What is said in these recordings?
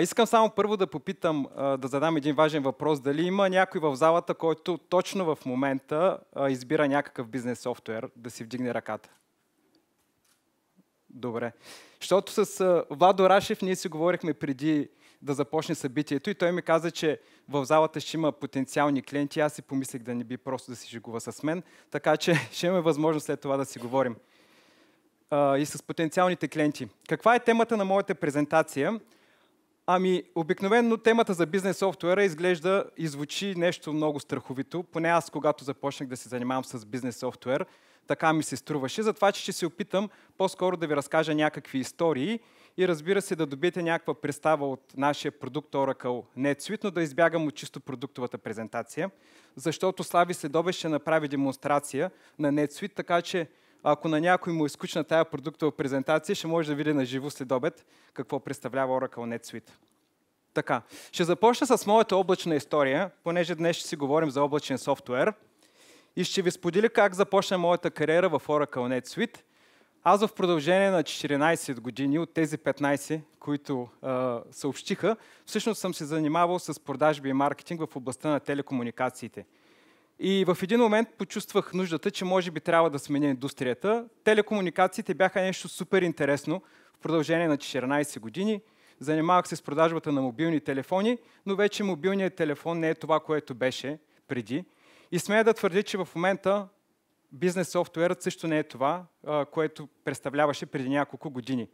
искам само първо да попитам, да задам един важен въпрос. Дали има някой в залата, който точно в момента избира някакъв бизнес софтуер да си вдигне ръката? Добре. Защото с Владо Рашев ние си говорихме преди да започне събитието и той ми каза, че в залата ще има потенциални клиенти. Аз си помислих да не би просто да си жигува с мен, така че ще имаме възможност след това да си говорим. и с потенциалните клиенти. Каква е темата на моята презентация? Ами, обикновено темата за бизнес софтуера изглежда и звучи нещо много страховито. Поне аз, когато започнах да се занимавам с бизнес софтуер, така ми се струваше. Затова, че ще се опитам по-скоро да ви разкажа някакви истории и разбира се да добиете някаква представа от нашия продукт Oracle NetSuite, но да избягам от чисто продуктовата презентация, защото Слави Следове ще направи демонстрация на NetSuite, така че ако на някой му е скучна тая продуктова презентация, ще може да види на живо след обед какво представлява Oracle NetSuite. Така, ще започна с моята облачна история, понеже днес ще си говорим за облачен софтуер и ще ви споделя как започна моята кариера в Oracle NetSuite. Аз в продължение на 14 години от тези 15, които а, съобщиха, всъщност съм се занимавал с продажби и маркетинг в областта на телекомуникациите – и в един момент почувствах нуждата, че може би трябва да сменя индустрията. Телекомуникациите бяха нещо супер интересно в продължение на 14 години. Занимавах се с продажбата на мобилни телефони, но вече мобилният телефон не е това, което беше преди. И смея да твърдя, че в момента бизнес софтуерът също не е това, което представляваше преди няколко години.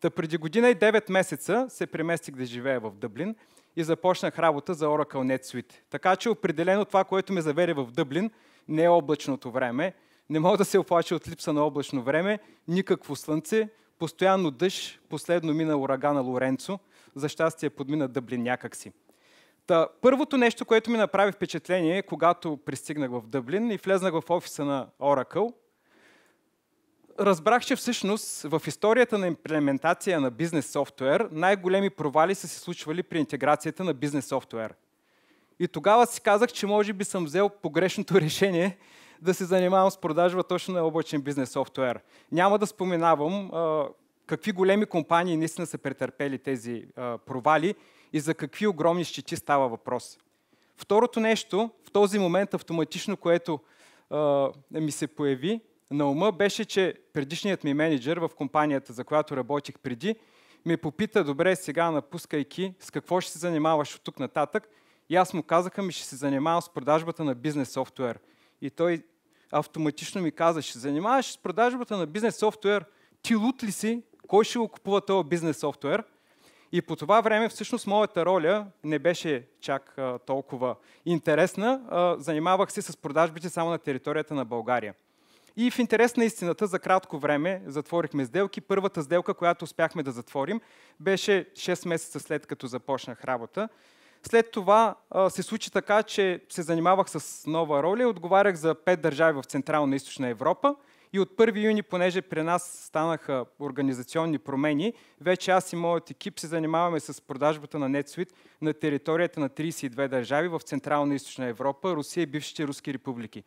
Та преди година и 9 месеца се преместих да живея в Дъблин и започнах работа за Oracle NetSuite. Така че определено това, което ме завери в Дъблин, не е облачното време. Не мога да се оплача от липса на облачно време, никакво слънце, постоянно дъжд, последно мина урагана Лоренцо, за щастие подмина Дъблин някакси. Та, първото нещо, което ми направи впечатление, е когато пристигнах в Дъблин и влезнах в офиса на Oracle, разбрах, че всъщност в историята на имплементация на бизнес софтуер най-големи провали са се случвали при интеграцията на бизнес софтуер. И тогава си казах, че може би съм взел погрешното решение да се занимавам с продажба точно на облачен бизнес софтуер. Няма да споменавам а, какви големи компании наистина са претърпели тези а, провали и за какви огромни щети става въпрос. Второто нещо, в този момент автоматично, което а, ми се появи, на ума беше, че предишният ми менеджер в компанията, за която работих преди, ме попита, добре, сега напускайки, с какво ще се занимаваш от тук нататък? И аз му казаха ми, ще се занимавам с продажбата на бизнес софтуер. И той автоматично ми каза, ще се занимаваш с продажбата на бизнес софтуер. Ти лут ли си? Кой ще го купува този бизнес софтуер? И по това време всъщност моята роля не беше чак а, толкова интересна. А, занимавах се с продажбите само на територията на България. И в интерес на истината, за кратко време затворихме сделки. Първата сделка, която успяхме да затворим, беше 6 месеца след като започнах работа. След това а, се случи така, че се занимавах с нова роля. Отговарях за 5 държави в Централна и Източна Европа. И от 1 юни, понеже при нас станаха организационни промени, вече аз и моят екип се занимаваме с продажбата на NetSuite на територията на 32 държави в Централна и Източна Европа, Русия и бившите руски републики.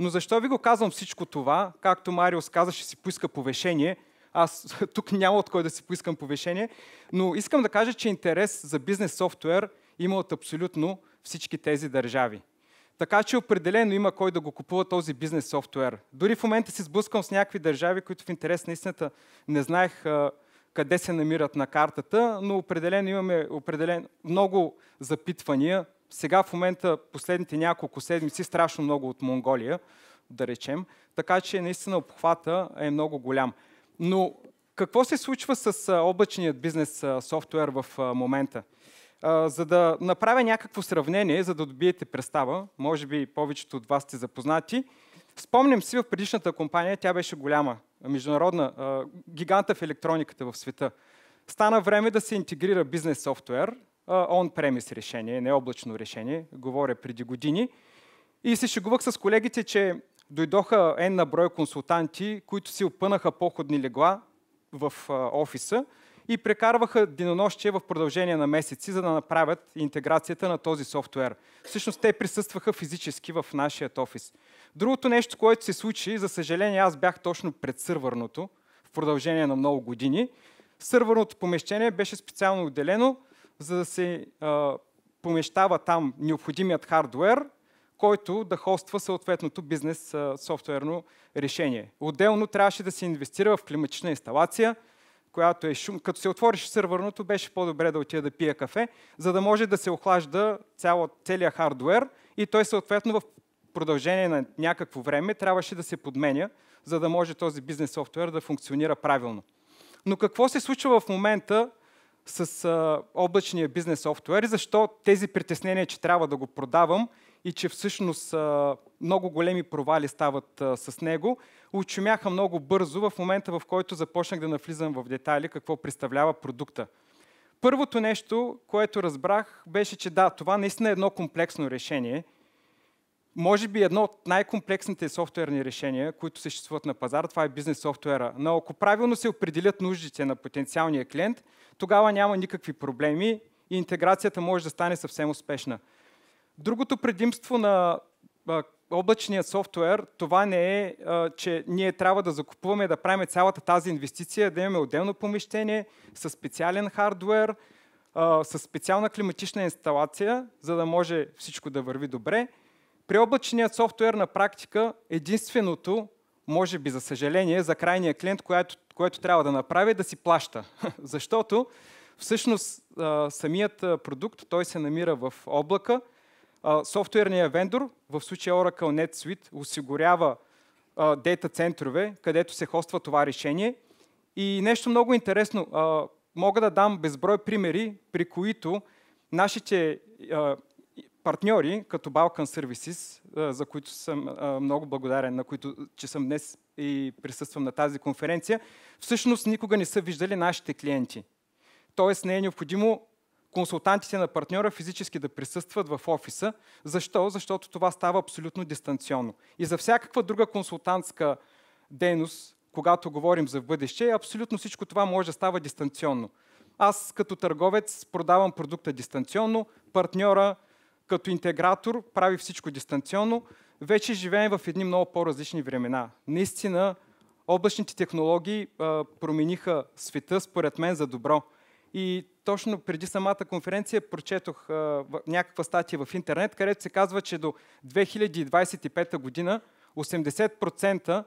Но защо ви го казвам всичко това? Както Мариус каза, ще си поиска повешение. Аз тук няма от кой да си поискам повешение. Но искам да кажа, че интерес за бизнес софтуер има от абсолютно всички тези държави. Така че определено има кой да го купува този бизнес софтуер. Дори в момента се сблъсквам с някакви държави, които в интерес на истината не знаех а, къде се намират на картата, но определено имаме определен, много запитвания сега в момента, последните няколко седмици, страшно много от Монголия, да речем. Така че наистина обхвата е много голям. Но какво се случва с облачният бизнес софтуер в момента? За да направя някакво сравнение, за да добиете представа, може би повечето от вас сте запознати, спомням си в предишната компания, тя беше голяма, международна, гиганта в електрониката в света. Стана време да се интегрира бизнес софтуер on премис решение, не облачно решение, говоря преди години. И се шегувах с колегите, че дойдоха N на брой консултанти, които си опънаха походни легла в офиса и прекарваха денонощие в продължение на месеци, за да направят интеграцията на този софтуер. Всъщност те присъстваха физически в нашия офис. Другото нещо, което се случи, за съжаление аз бях точно пред сървърното в продължение на много години. Сървърното помещение беше специално отделено, за да се а, помещава там необходимият хардвер, който да хоства съответното бизнес а, софтуерно решение. Отделно трябваше да се инвестира в климатична инсталация, която е шум. Като се отвориш сървърното, беше по-добре да отида да пия кафе, за да може да се охлажда цяло, целият хардвер и той съответно в продължение на някакво време трябваше да се подменя, за да може този бизнес софтуер да функционира правилно. Но какво се случва в момента с а, облачния бизнес софтуер защо тези притеснения, че трябва да го продавам и че всъщност а, много големи провали стават а, с него, очумяха много бързо в момента, в който започнах да навлизам в детайли какво представлява продукта. Първото нещо, което разбрах, беше, че да, това наистина е едно комплексно решение – може би едно от най-комплексните софтуерни решения, които съществуват на пазара, това е бизнес софтуера. Но ако правилно се определят нуждите на потенциалния клиент, тогава няма никакви проблеми и интеграцията може да стане съвсем успешна. Другото предимство на облачния софтуер, това не е, че ние трябва да закупуваме, да правим цялата тази инвестиция, да имаме отделно помещение с специален хардвер, с специална климатична инсталация, за да може всичко да върви добре – Преоблаченият софтуер на практика единственото, може би за съжаление, за крайния клиент, което, което трябва да направи, е да си плаща. Защото всъщност самият продукт, той се намира в облака. Софтуерният вендор, в случая Oracle NetSuite, осигурява дейта центрове, където се хоства това решение. И нещо много интересно, мога да дам безброй примери, при които нашите партньори, като Balkan Services, за които съм много благодарен, на които, че съм днес и присъствам на тази конференция, всъщност никога не са виждали нашите клиенти. Тоест не е необходимо консултантите на партньора физически да присъстват в офиса. Защо? Защото това става абсолютно дистанционно. И за всякаква друга консултантска дейност, когато говорим за бъдеще, абсолютно всичко това може да става дистанционно. Аз като търговец продавам продукта дистанционно, партньора като интегратор прави всичко дистанционно, вече живеем в едни много по-различни времена. Наистина, облачните технологии а, промениха света, според мен, за добро. И точно преди самата конференция прочетох а, някаква статия в интернет, където се казва, че до 2025 година 80%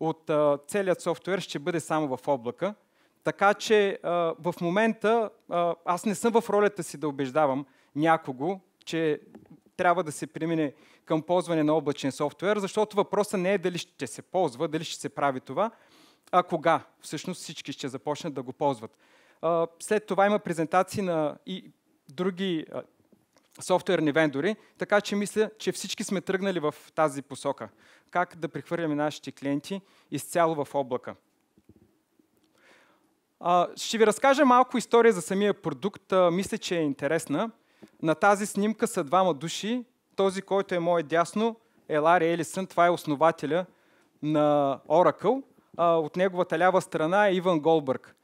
от а, целият софтуер ще бъде само в облака. Така че а, в момента а, аз не съм в ролята си да убеждавам някого че трябва да се премине към ползване на облачен софтуер, защото въпросът не е дали ще се ползва, дали ще се прави това, а кога всъщност всички ще започнат да го ползват. След това има презентации на и други софтуерни вендори, така че мисля, че всички сме тръгнали в тази посока. Как да прехвърляме нашите клиенти изцяло в облака. Ще ви разкажа малко история за самия продукт. Мисля, че е интересна. На тази снимка са двама души. Този, който е мое дясно, е Лари Елисън. Това е основателя на Oracle. А, от неговата лява страна е Иван Голбърг.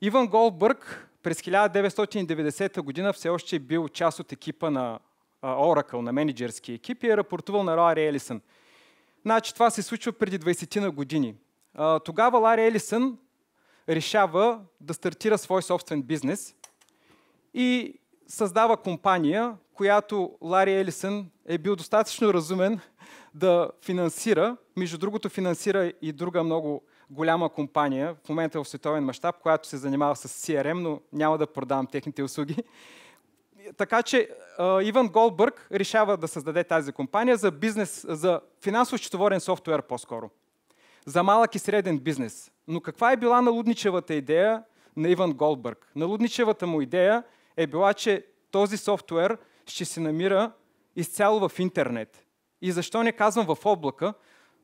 Иван Голбърг през 1990 година все още е бил част от екипа на Oracle, на менеджерски екип и е рапортувал на Лари Елисън. Значи това се случва преди 20 на години. А, тогава Лари Елисън решава да стартира свой собствен бизнес и създава компания, която Лари Елисън е бил достатъчно разумен да финансира. Между другото, финансира и друга много голяма компания, в момента е в световен мащаб, която се занимава с CRM, но няма да продавам техните услуги. Така че Иван Голбърг решава да създаде тази компания за бизнес, за финансово-счетоводен софтуер по-скоро. За малък и среден бизнес. Но каква е била налудничевата идея на Иван Голбърг? Налудничевата му идея е била, че този софтуер ще се намира изцяло в интернет. И защо не казвам в облака?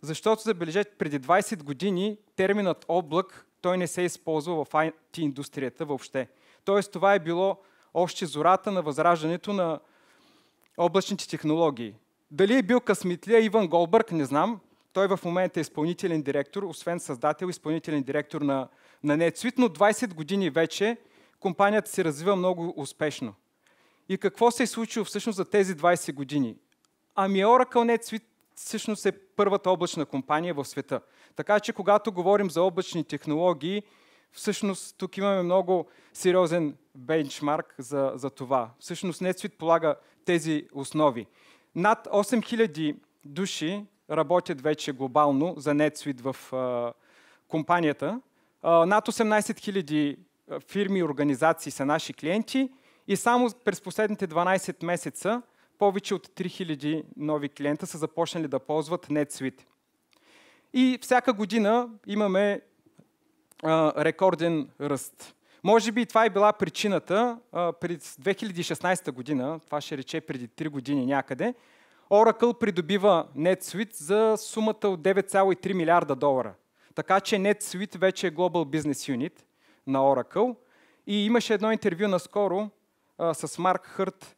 Защото, забележете, преди 20 години терминът облак той не се е използвал в IT индустрията въобще. Тоест това е било още зората на възраждането на облачните технологии. Дали е бил късметлия Иван Голбърг, не знам. Той в момента е изпълнителен директор, освен създател, изпълнителен директор на, на NetSuite, но 20 години вече компанията се развива много успешно. И какво се е случило всъщност за тези 20 години? Ами Oracle NetSuite всъщност е първата облачна компания в света. Така че когато говорим за облачни технологии, всъщност тук имаме много сериозен бенчмарк за, за това. Всъщност NetSuite полага тези основи. Над 8000 души работят вече глобално за NetSuite в а, компанията. А, над 18 000 фирми и организации са наши клиенти и само през последните 12 месеца повече от 3000 нови клиента са започнали да ползват NetSuite. И всяка година имаме а, рекорден ръст. Може би това е била причината а, през 2016 година, това ще рече преди 3 години някъде, Oracle придобива NetSuite за сумата от 9,3 милиарда долара. Така че NetSuite вече е Global Business Unit на Oracle. И имаше едно интервю наскоро а, с Марк Хърт,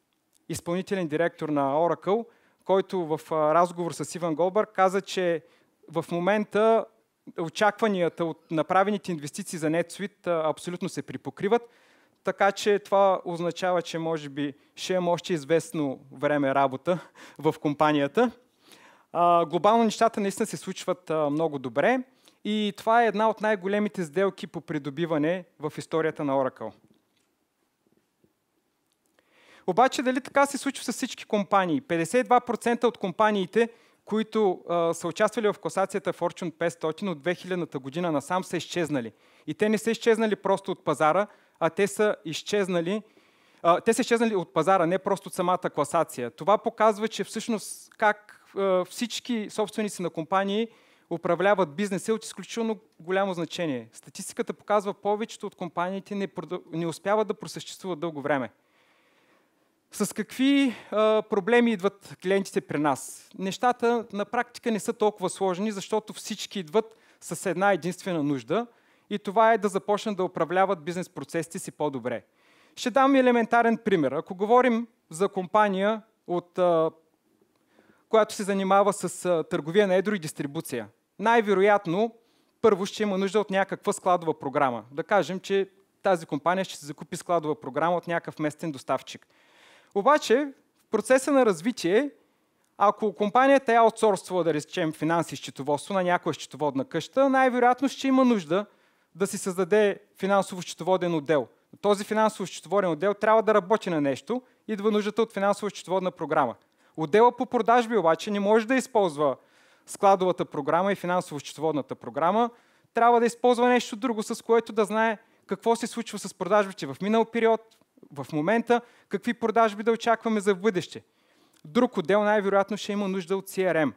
изпълнителен директор на Oracle, който в а, разговор с Иван Голбър каза, че в момента очакванията от направените инвестиции за NetSuite а, абсолютно се припокриват, така че това означава, че може би ще има още известно време работа в компанията. А, глобално нещата наистина се случват а, много добре. И това е една от най-големите сделки по придобиване в историята на Oracle. Обаче дали така се случва с всички компании? 52% от компаниите, които а, са участвали в класацията Fortune 500 от 2000-та година насам, са изчезнали. И те не са изчезнали просто от пазара, а те са изчезнали а, те са изчезнали от пазара, не просто от самата класация. Това показва, че всъщност как а, всички собственици на компании управляват бизнес е от изключително голямо значение. Статистиката показва, повечето от компаниите не, продъл... не успяват да просъществуват дълго време. С какви а, проблеми идват клиентите при нас? Нещата на практика не са толкова сложни, защото всички идват с една единствена нужда и това е да започнат да управляват бизнес процесите си по-добре. Ще дам елементарен пример. Ако говорим за компания, от, а, която се занимава с а, търговия на едро и дистрибуция – най-вероятно първо ще има нужда от някаква складова програма. Да кажем, че тази компания ще се закупи складова програма от някакъв местен доставчик. Обаче, в процеса на развитие, ако компанията е аутсорствала, да речем, финанси и счетоводство на някоя счетоводна къща, най-вероятно ще има нужда да си създаде финансово-счетоводен отдел. Този финансово-счетоводен отдел трябва да работи на нещо, идва нуждата от финансово-счетоводна програма. Отдела по продажби обаче не може да използва складовата програма и финансово-счетоводната програма, трябва да използва нещо друго, с което да знае какво се случва с продажбите в минал период, в момента, какви продажби да очакваме за бъдеще. Друг отдел най-вероятно ще има нужда от CRM.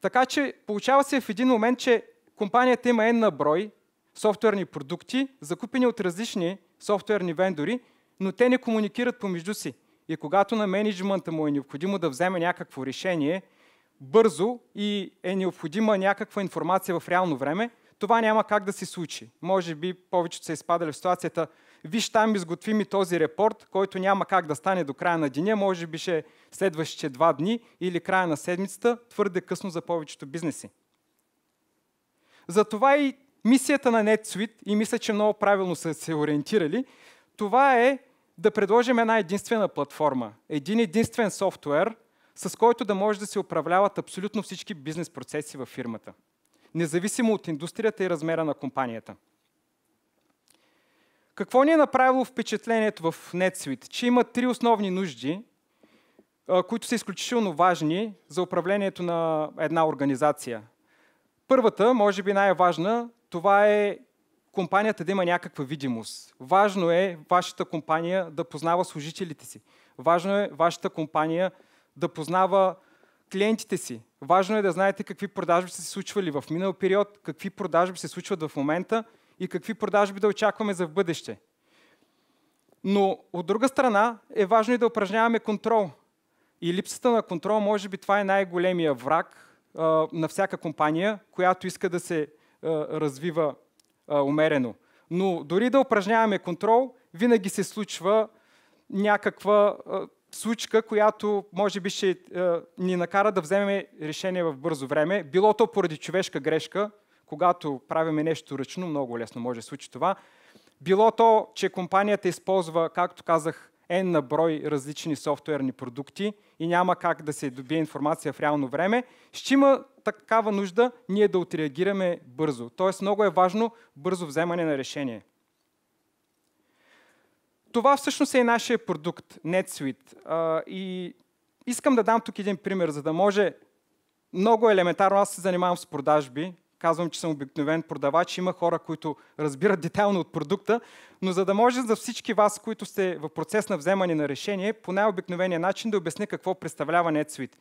Така че получава се в един момент, че компанията има една брой софтуерни продукти, закупени от различни софтуерни вендори, но те не комуникират помежду си. И когато на менеджмента му е необходимо да вземе някакво решение, бързо и е необходима някаква информация в реално време, това няма как да се случи. Може би повечето са изпадали в ситуацията, виж там изготви ми този репорт, който няма как да стане до края на деня, може би ще следващите два дни или края на седмицата, твърде късно за повечето бизнеси. Затова и мисията на NetSuite, и мисля, че много правилно са се ориентирали, това е да предложим една единствена платформа, един единствен софтуер, с който да може да се управляват абсолютно всички бизнес процеси във фирмата, независимо от индустрията и размера на компанията. Какво ни е направило впечатлението в NetSuite? Че има три основни нужди, които са изключително важни за управлението на една организация. Първата, може би най-важна, това е компанията да има някаква видимост. Важно е вашата компания да познава служителите си. Важно е вашата компания да познава клиентите си. Важно е да знаете какви продажби са се случвали в минал период, какви продажби се случват в момента и какви продажби да очакваме за в бъдеще. Но от друга страна е важно и да упражняваме контрол. И липсата на контрол, може би това е най-големия враг а, на всяка компания, която иска да се а, развива а, умерено. Но дори да упражняваме контрол, винаги се случва някаква а, случка, която може би ще е, ни накара да вземем решение в бързо време. Било то поради човешка грешка, когато правиме нещо ръчно, много лесно може да случи това. Било то, че компанията използва, както казах, N на брой различни софтуерни продукти и няма как да се добие информация в реално време, ще има такава нужда ние да отреагираме бързо. Тоест много е важно бързо вземане на решение това всъщност е и нашия продукт, NetSuite. А, и искам да дам тук един пример, за да може много елементарно. Аз се занимавам с продажби, казвам, че съм обикновен продавач, има хора, които разбират детайлно от продукта, но за да може за всички вас, които сте в процес на вземане на решение, по най-обикновения начин да обясня какво представлява NetSuite.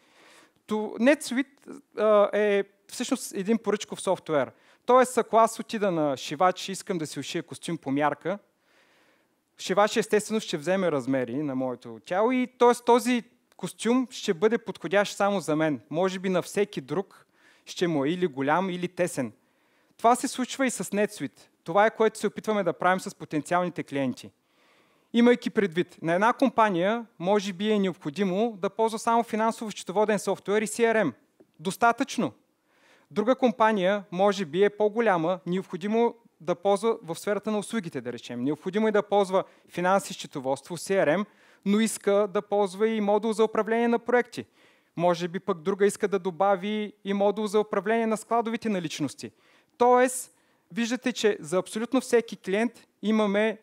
То NetSuite а, е всъщност един поръчков софтуер. Тоест, ако аз отида на шивач и искам да си ушия костюм по мярка, ще ваше естествено ще вземе размери на моето тяло и т.е. този костюм ще бъде подходящ само за мен. Може би на всеки друг ще му е или голям, или тесен. Това се случва и с NetSuite. Това е което се опитваме да правим с потенциалните клиенти. Имайки предвид, на една компания може би е необходимо да ползва само финансово-счетоводен софтуер и CRM. Достатъчно. Друга компания може би е по-голяма, необходимо да ползва в сферата на услугите, да речем. Необходимо е да ползва финанси, счетоводство, CRM, но иска да ползва и модул за управление на проекти. Може би пък друга иска да добави и модул за управление на складовите наличности. Тоест, виждате, че за абсолютно всеки клиент имаме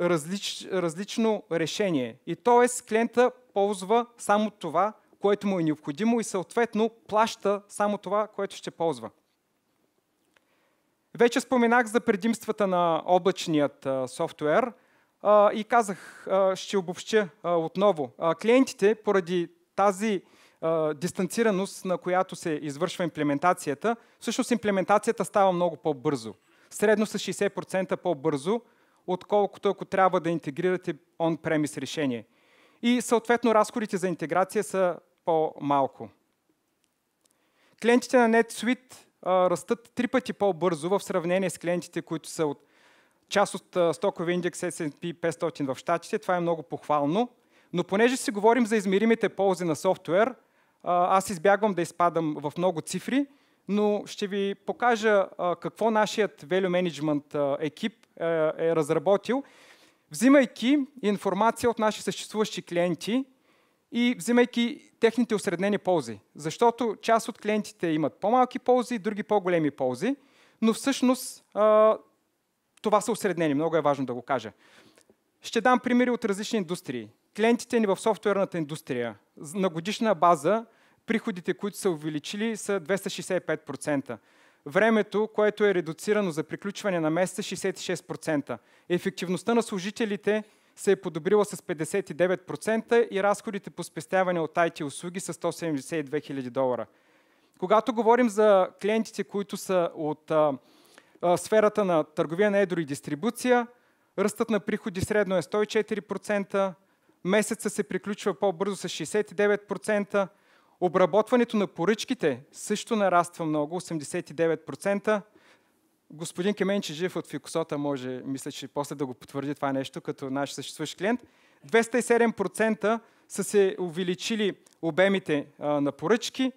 различ, различно решение. И т.е. клиента ползва само това, което му е необходимо и съответно плаща само това, което ще ползва. Вече споменах за предимствата на облачният а, софтуер а, и казах, а, ще обобщя а, отново. А, клиентите, поради тази а, дистанцираност, на която се извършва имплементацията, всъщност имплементацията става много по-бързо. Средно с 60% по-бързо, отколкото ако трябва да интегрирате on-premise решение. И съответно разходите за интеграция са по-малко. Клиентите на NetSuite растат три пъти по-бързо в сравнение с клиентите, които са от част от стокови индекс S&P 500 в Штатите. Това е много похвално. Но понеже си говорим за измеримите ползи на софтуер, аз избягвам да изпадам в много цифри, но ще ви покажа какво нашият Value Management екип е разработил, взимайки информация от наши съществуващи клиенти – и вземайки техните осреднени ползи. Защото част от клиентите имат по-малки ползи, други по-големи ползи, но всъщност а, това са осреднени. Много е важно да го кажа. Ще дам примери от различни индустрии. Клиентите ни в софтуерната индустрия на годишна база приходите, които са увеличили, са 265%. Времето, което е редуцирано за приключване на месеца, 66%. Ефективността на служителите се е подобрила с 59% и разходите по спестяване от IT услуги са 172 000 долара. Когато говорим за клиентите, които са от а, а, сферата на търговия на едро и дистрибуция, ръстът на приходи средно е 104%, месеца се приключва по-бързо с 69%, обработването на поръчките също нараства много, 89%, господин Кеменче жив от фикусота, може, мисля, че после да го потвърди това нещо, като наш съществуващ клиент, 207% са се увеличили обемите а, на поръчки,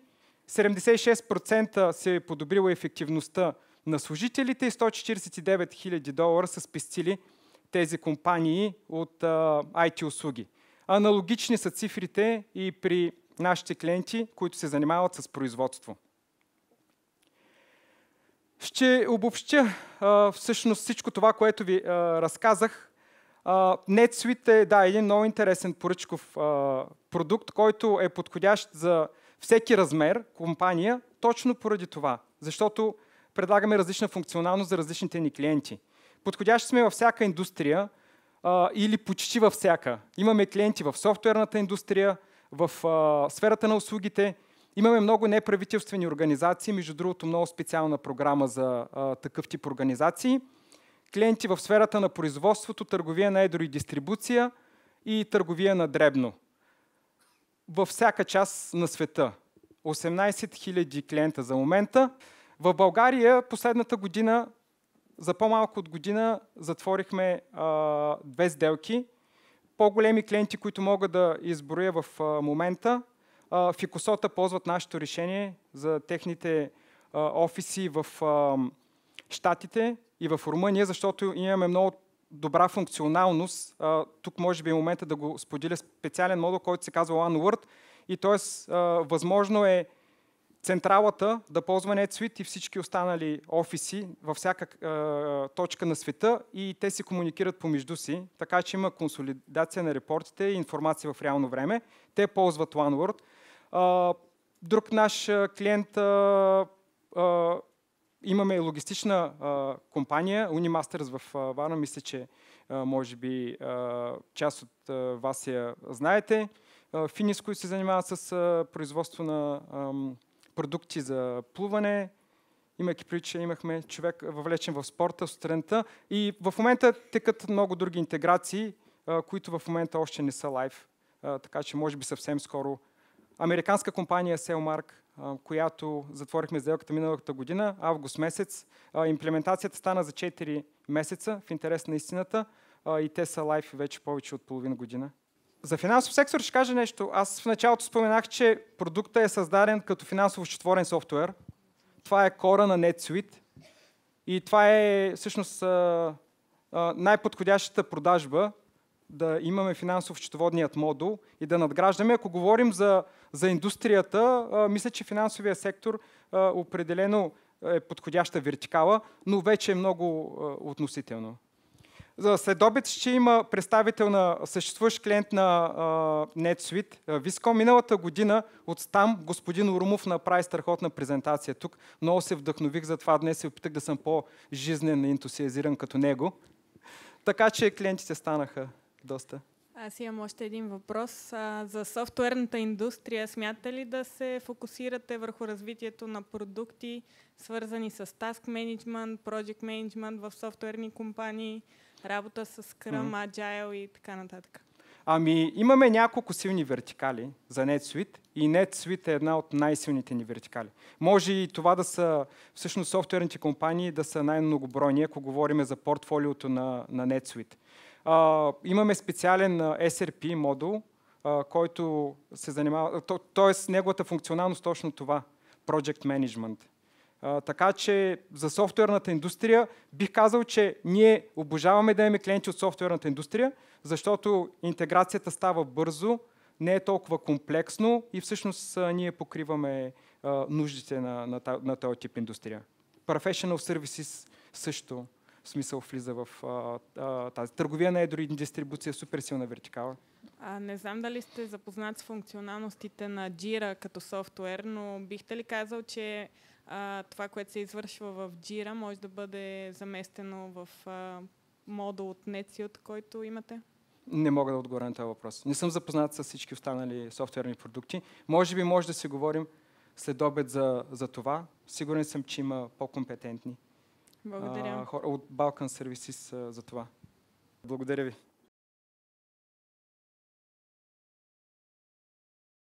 76% се е подобрила ефективността на служителите и 149 000 долара са спестили тези компании от а, IT услуги. Аналогични са цифрите и при нашите клиенти, които се занимават с производство. Ще обобщя а, всъщност всичко това, което ви а, разказах. Uh, NetSuite е да, един много интересен поръчков продукт, който е подходящ за всеки размер компания, точно поради това. Защото предлагаме различна функционалност за различните ни клиенти. Подходящи сме във всяка индустрия а, или почти във всяка. Имаме клиенти в софтуерната индустрия, в а, сферата на услугите, Имаме много неправителствени организации, между другото много специална програма за а, такъв тип организации. Клиенти в сферата на производството, търговия на едро и дистрибуция и търговия на дребно. Във всяка част на света. 18 000 клиента за момента. В България последната година, за по-малко от година, затворихме а, две сделки. По-големи клиенти, които мога да изброя в а, момента, в Икосота ползват нашето решение за техните офиси в Штатите и в Румъния, защото имаме много добра функционалност. Тук може би е момента да го споделя специален модул, който се казва OneWord. И т.е. възможно е централата да ползва NetSuite и всички останали офиси във всяка точка на света и те си комуникират помежду си, така че има консолидация на репортите и информация в реално време. Те ползват OneWord друг наш клиент а, а, имаме логистична а, компания, Unimasters в а, Варна, мисля, че а, може би а, част от а, вас я знаете. Финис, които се занимава с а, производство на а, продукти за плуване, имайки прилича, че имахме човек въвлечен в спорта страната И в момента текат много други интеграции, а, които в момента още не са лайв. А, така че може би съвсем скоро американска компания Selmark, която затворихме сделката миналата година, август месец. Имплементацията стана за 4 месеца, в интерес на истината, и те са лайф вече повече от половина година. За финансов сектор ще кажа нещо. Аз в началото споменах, че продукта е създаден като финансово четворен софтуер. Това е кора на NetSuite. И това е всъщност най-подходящата продажба да имаме финансово-счетоводният модул и да надграждаме. Ако говорим за, за индустрията, а, мисля, че финансовия сектор а, определено е подходяща вертикала, но вече е много а, относително. За следобед ще има представител на съществуващ клиент на а, NetSuite, Виско Миналата година от там господин Урумов направи страхотна презентация тук. Много се вдъхнових за това. Днес се опитах да съм по-жизнен и ентусиазиран като него. Така че клиентите станаха доста. Аз имам още един въпрос. А, за софтуерната индустрия Смята ли да се фокусирате върху развитието на продукти, свързани с task management, project management в софтуерни компании, работа с Scrum, mm-hmm. Agile и така нататък? Ами, имаме няколко силни вертикали за NetSuite и NetSuite е една от най-силните ни вертикали. Може и това да са, всъщност, софтуерните компании да са най-многобройни, ако говорим за портфолиото на, на NetSuite. А, имаме специален SRP модул, а, който се занимава, то, т.е. неговата функционалност е точно това, Project Management. А, така че за софтуерната индустрия бих казал, че ние обожаваме да имаме клиенти от софтуерната индустрия, защото интеграцията става бързо, не е толкова комплексно и всъщност а, ние покриваме а, нуждите на, на, на този тип индустрия. Professional Services също в смисъл влиза в а, а, тази. Търговия на едро и дистрибуция супер силна вертикала. А, не знам дали сте запознат с функционалностите на Jira като софтуер, но бихте ли казал, че а, това, което се извършва в Jira, може да бъде заместено в а, модул от NetSuite, който имате? Не мога да отговоря на този въпрос. Не съм запознат с всички останали софтуерни продукти. Може би може да си говорим след обед за, за това. Сигурен съм, че има по-компетентни. Благодаря. А, хора, от Balkan Services а, за това. Благодаря ви.